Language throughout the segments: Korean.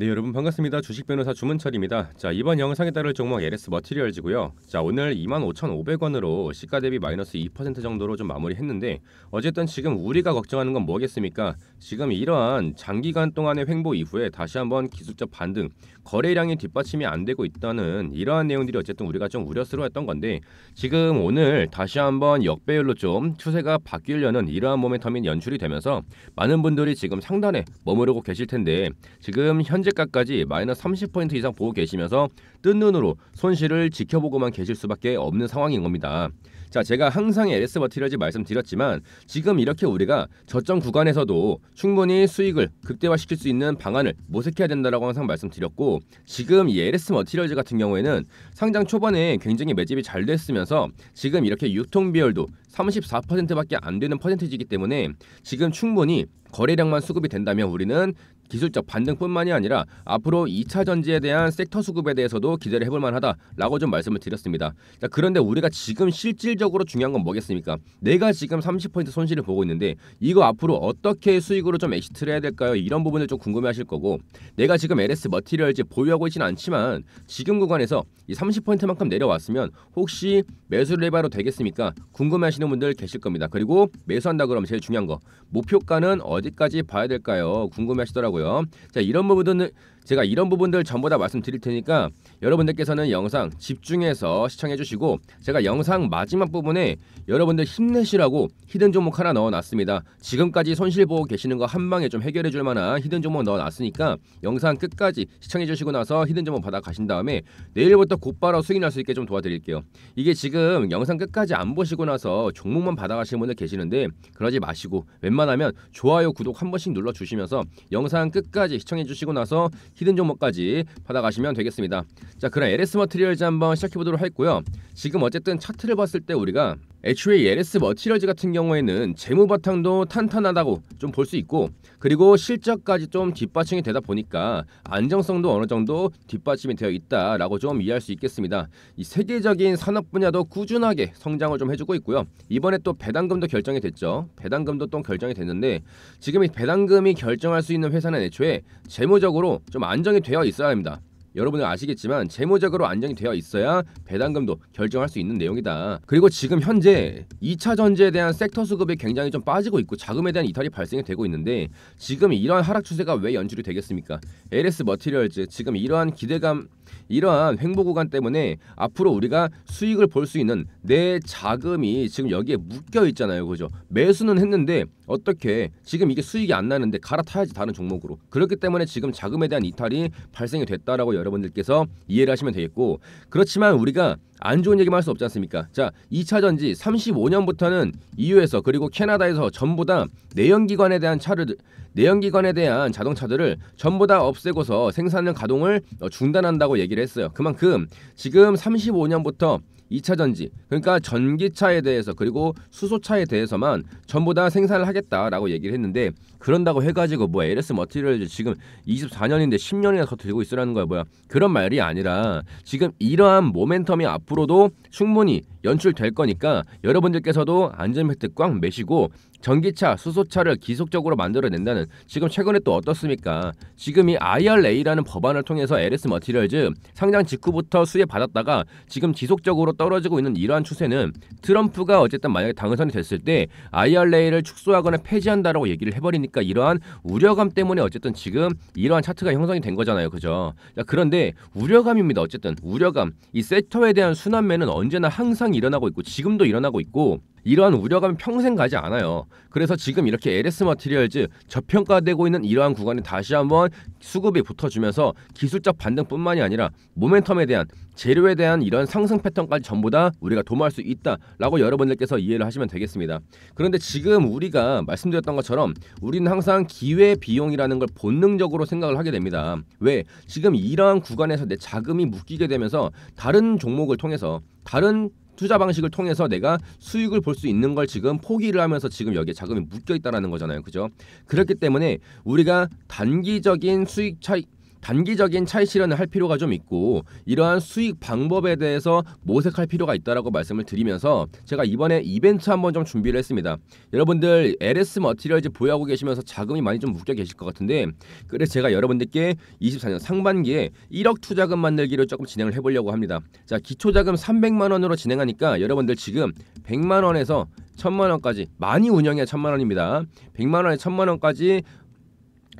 네 여러분 반갑습니다. 주식 변호사 주문철입니다. 자 이번 영상에 따를 종목 LS 머티리얼즈고요. 자 오늘 25,500원으로 시가 대비 마이너스 2% 정도로 좀 마무리했는데 어쨌든 지금 우리가 걱정하는 건 뭐겠습니까? 지금 이러한 장기간 동안의 횡보 이후에 다시 한번 기술적 반등, 거래량이 뒷받침이 안 되고 있다는 이러한 내용들이 어쨌든 우리가 좀 우려스러웠던 건데 지금 오늘 다시 한번 역배열로 좀 추세가 바뀌려는 이러한 모멘텀이 연출이 되면서 많은 분들이 지금 상단에 머무르고 계실 텐데 지금 현재 현재까지 마이너스 30% 이상 보고 계시면서 뜬 눈으로 손실을 지켜보고만 계실 수밖에 없는 상황인 겁니다. 자, 제가 항상 LS 머티리얼즈 말씀드렸지만 지금 이렇게 우리가 저점 구간에서도 충분히 수익을 극대화시킬 수 있는 방안을 모색해야 된다라고 항상 말씀드렸고 지금 이 LS 머티리얼즈 같은 경우에는 상장 초반에 굉장히 매집이 잘 됐으면서 지금 이렇게 유통 비율도 34%밖에 안 되는 퍼센트지기 때문에 지금 충분히 거래량만 수급이 된다면 우리는 기술적 반등뿐만이 아니라 앞으로 2차 전지에 대한 섹터 수급에 대해서도 기대를 해볼 만하다라고 좀 말씀을 드렸습니다. 자, 그런데 우리가 지금 실질적으로 중요한 건 뭐겠습니까? 내가 지금 30% 손실을 보고 있는데 이거 앞으로 어떻게 수익으로 좀 엑시트를 해야 될까요? 이런 부분을 좀 궁금해하실 거고 내가 지금 LS 머티리얼즈 보유하고 있진 않지만 지금 구간에서 이 30%만큼 내려왔으면 혹시 매수 를 해봐도 되겠습니까? 궁금해하시는 분들 계실 겁니다. 그리고 매수한다 그러면 제일 중요한 거 목표가는 어디까지 봐야 될까요? 궁금해하시더라고요. 거고요. 자 이런 부분들 제가 이런 부분들 전부 다 말씀드릴 테니까 여러분들께서는 영상 집중해서 시청해 주시고 제가 영상 마지막 부분에 여러분들 힘내시라고 히든 종목 하나 넣어놨습니다. 지금까지 손실 보고 계시는 거 한 방에 좀 해결해 줄 만한 히든 종목 넣어놨으니까 영상 끝까지 시청해 주시고 나서 히든 종목 받아 가신 다음에 내일부터 곧바로 수익 날 수 있게 좀 도와드릴게요. 이게 지금 영상 끝까지 안 보시고 나서 종목만 받아 가시는 분들 계시는데 그러지 마시고 웬만하면 좋아요 구독 한 번씩 눌러 주시면서 영상 영상 끝까지 시청해주시고 나서 히든 종목까지 받아가시면 되겠습니다. 자 그럼 LS 머트리얼즈 한번 시작해보도록 할고요. 지금 어쨌든 차트를 봤을 때 우리가 애초에 예레스 머티리얼즈 같은 경우에는 재무 바탕도 탄탄하다고 좀 볼 수 있고 그리고 실적까지 좀 뒷받침이 되다 보니까 안정성도 어느 정도 뒷받침이 되어 있다라고 좀 이해할 수 있겠습니다. 이 세계적인 산업 분야도 꾸준하게 성장을 좀 해주고 있고요. 이번에 또 배당금도 결정이 됐죠. 배당금도 또 결정이 됐는데 지금 이 배당금이 결정할 수 있는 회사는 애초에 재무적으로 좀 안정이 되어 있어야 합니다. 여러분은 아시겠지만 재무적으로 안정이 되어 있어야 배당금도 결정할 수 있는 내용이다. 그리고 지금 현재 2차 전지에 대한 섹터 수급이 굉장히 좀 빠지고 있고 자금에 대한 이탈이 발생이 되고 있는데 지금 이러한 하락 추세가 왜 연출이 되겠습니까? LS 머티리얼즈 지금 이러한 기대감 이러한 횡보 구간 때문에 앞으로 우리가 수익을 볼 수 있는 내 자금이 지금 여기에 묶여 있잖아요. 그죠? 매수는 했는데 어떻게 지금 이게 수익이 안 나는데 갈아타야지 다른 종목으로. 그렇기 때문에 지금 자금에 대한 이탈이 발생이 됐다라고 여러 여러분들께서 이해를 하시면 되겠고 그렇지만 우리가 안 좋은 얘기만 할 수 없지 않습니까? 자, 2차전지 35년부터는 EU에서 그리고 캐나다에서 전부 다 내연기관에 대한 차를 내연기관에 대한 자동차들을 전부 다 없애고서 생산을 가동을 어, 중단한다고 얘기를 했어요. 그만큼 지금 35년부터 2차 전지 그러니까 전기차에 대해서 그리고 수소차에 대해서만 전부 다 생산을 하겠다라고 얘기를 했는데 그런다고 해가지고 뭐 LS 머티리얼 지금 24년인데 10년이나 더 들고 있으라는 거야 뭐야 그런 말이 아니라 지금 이러한 모멘텀이 앞으로도 충분히 연출될 거니까 여러분들께서도 안전벨트 꽉 매시고 전기차, 수소차를 기속적으로 만들어낸다는 지금 최근에 또 어떻습니까? 지금 이 IRA라는 법안을 통해서 LS 머티리얼즈 상장 직후부터 수혜 받았다가 지금 지속적으로 떨어지고 있는 이러한 추세는 트럼프가 어쨌든 만약에 당선이 됐을 때 IRA를 축소하거나 폐지한다라고 얘기를 해버리니까 이러한 우려감 때문에 어쨌든 지금 이러한 차트가 형성이 된 거잖아요. 그죠? 자, 그런데 우려감입니다. 어쨌든 우려감. 이 섹터에 대한 순환매는 언제나 항상 일어나고 있고 지금도 일어나고 있고 이러한 우려감이 평생 가지 않아요. 그래서 지금 이렇게 LS 머티리얼즈 저평가되고 있는 이러한 구간에 다시 한번 수급이 붙어주면서 기술적 반등뿐만이 아니라 모멘텀에 대한 재료에 대한 이런 상승 패턴까지 전부 다 우리가 도모할 수 있다라고 여러분들께서 이해를 하시면 되겠습니다. 그런데 지금 우리가 말씀드렸던 것처럼 우리는 항상 기회 비용이라는 걸 본능적으로 생각을 하게 됩니다. 왜? 지금 이러한 구간에서 내 자금이 묶이게 되면서 다른 종목을 통해서 다른 투자 방식을 통해서 내가 수익을 볼 수 있는 걸 지금 포기를 하면서 지금 여기에 자금이 묶여 있다라는 거잖아요. 그죠? 그렇기 때문에 우리가 단기적인 수익 차익 단기적인 차이 실현을 할 필요가 좀 있고 이러한 수익 방법에 대해서 모색할 필요가 있다라고 말씀을 드리면서 제가 이번에 이벤트 한번 좀 준비를 했습니다. 여러분들 LS 머티리얼즈 보유하고 계시면서 자금이 많이 좀 묶여 계실 것 같은데 그래서 제가 여러분들께 24년 상반기에 1억 투자금 만들기를 조금 진행을 해보려고 합니다. 자 기초자금 300만 원으로 진행하니까 여러분들 지금 100만 원에서 1 0 0 0만 원까지 많이 운영해1 0 0 0만 원입니다. 1 0 0만 원에 1 0 0 0만 원까지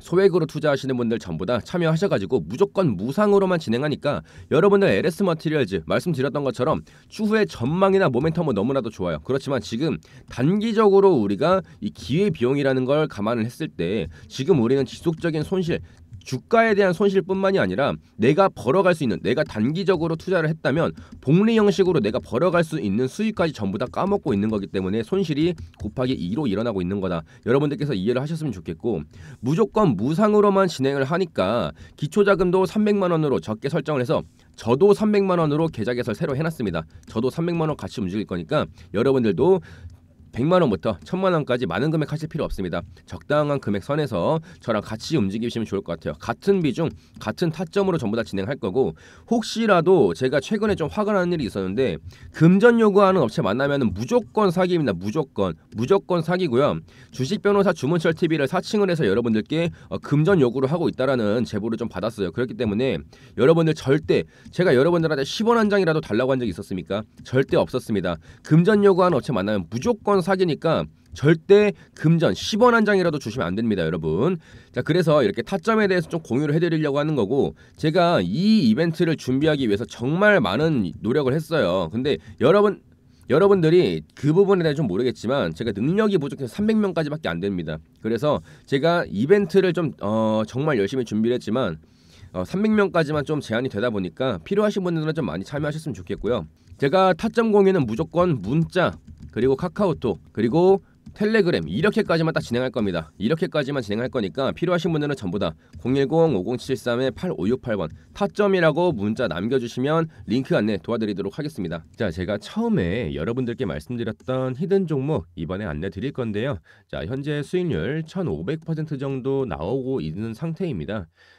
소액으로 투자하시는 분들 전부 다 참여하셔가지고 무조건 무상으로만 진행하니까 여러분들 LS 머티리얼즈 말씀드렸던 것처럼 추후의 전망이나 모멘텀은 뭐 너무나도 좋아요. 그렇지만 지금 단기적으로 우리가 이 기회 비용이라는 걸 감안을 했을 때 지금 우리는 지속적인 손실, 주가에 대한 손실뿐만이 아니라 내가 벌어갈 수 있는 내가 단기적으로 투자를 했다면 복리 형식으로 내가 벌어갈 수 있는 수익까지 전부 다 까먹고 있는 거기 때문에 손실이 곱하기 2로 일어나고 있는 거다. 여러분들께서 이해를 하셨으면 좋겠고 무조건 무상으로만 진행을 하니까 기초자금도 300만 원으로 적게 설정을 해서 저도 300만 원으로 계좌 개설 새로 해놨습니다. 저도 300만 원 같이 움직일 거니까 여러분들도 100만 원부터 1000만 원까지 많은 금액 하실 필요 없습니다. 적당한 금액 선에서 저랑 같이 움직이시면 좋을 것 같아요. 같은 비중, 같은 타점으로 전부 다 진행할 거고 혹시라도 제가 최근에 좀 화가 나는 일이 있었는데 금전 요구하는 업체 만나면 무조건 사기입니다. 무조건 무조건 사기고요. 주식 변호사 주문철 TV를 사칭을 해서 여러분들께 어, 금전 요구를 하고 있다라는 제보를 좀 받았어요. 그렇기 때문에 여러분들 절대 제가 여러분들한테 10원 한 장이라도 달라고 한 적이 있었습니까? 절대 없었습니다. 금전 요구하는 업체 만나면 무조건 원 사기니까 절대 금전 10원 한 장이라도 주시면 안 됩니다, 여러분. 자, 그래서 이렇게 타점에 대해서 좀 공유를 해드리려고 하는 거고, 제가 이 이벤트를 준비하기 위해서 정말 많은 노력을 했어요. 근데 여러분, 여러분들이 그 부분에 대해 좀 모르겠지만 제가 능력이 부족해서 300명까지밖에 안 됩니다. 그래서 제가 이벤트를 좀 어, 정말 열심히 준비를 했지만 어, 300명까지만 좀 제한이 되다 보니까 필요하신 분들은 좀 많이 참여하셨으면 좋겠고요. 제가 타점 공유는 무조건 문자 그리고 카카오톡, 그리고 텔레그램 이렇게까지만 딱 진행할 겁니다. 이렇게까지만 진행할 거니까 필요하신 분들은 전부 다 010-5073-8568번 타점이라고 문자 남겨주시면 링크 안내 도와드리도록 하겠습니다. 자, 제가 처음에 여러분들께 말씀드렸던 히든 종목 이번에 안내 드릴 건데요. 자, 현재 수익률 1500% 정도 나오고 있는 상태입니다.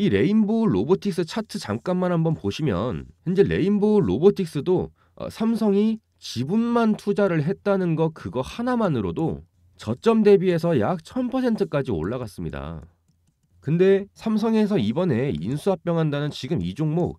이 레인보우 로보틱스 차트 잠깐만 한번 보시면 현재 레인보우 로보틱스도 어, 삼성이 지분만 투자를 했다는 거 그거 하나만으로도 저점 대비해서 약 1000%까지 올라갔습니다. 근데 삼성에서 이번에 인수합병한다는 지금 이 종목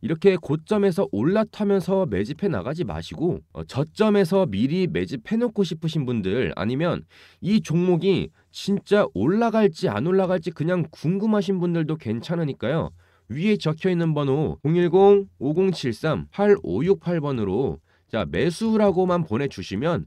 이렇게 고점에서 올라타면서 매집해 나가지 마시고 어, 저점에서 미리 매집해 놓고 싶으신 분들 아니면 이 종목이 진짜 올라갈지 안 올라갈지 그냥 궁금하신 분들도 괜찮으니까요. 위에 적혀 있는 번호 010-5073-8568번으로 자, 매수라고만 보내주시면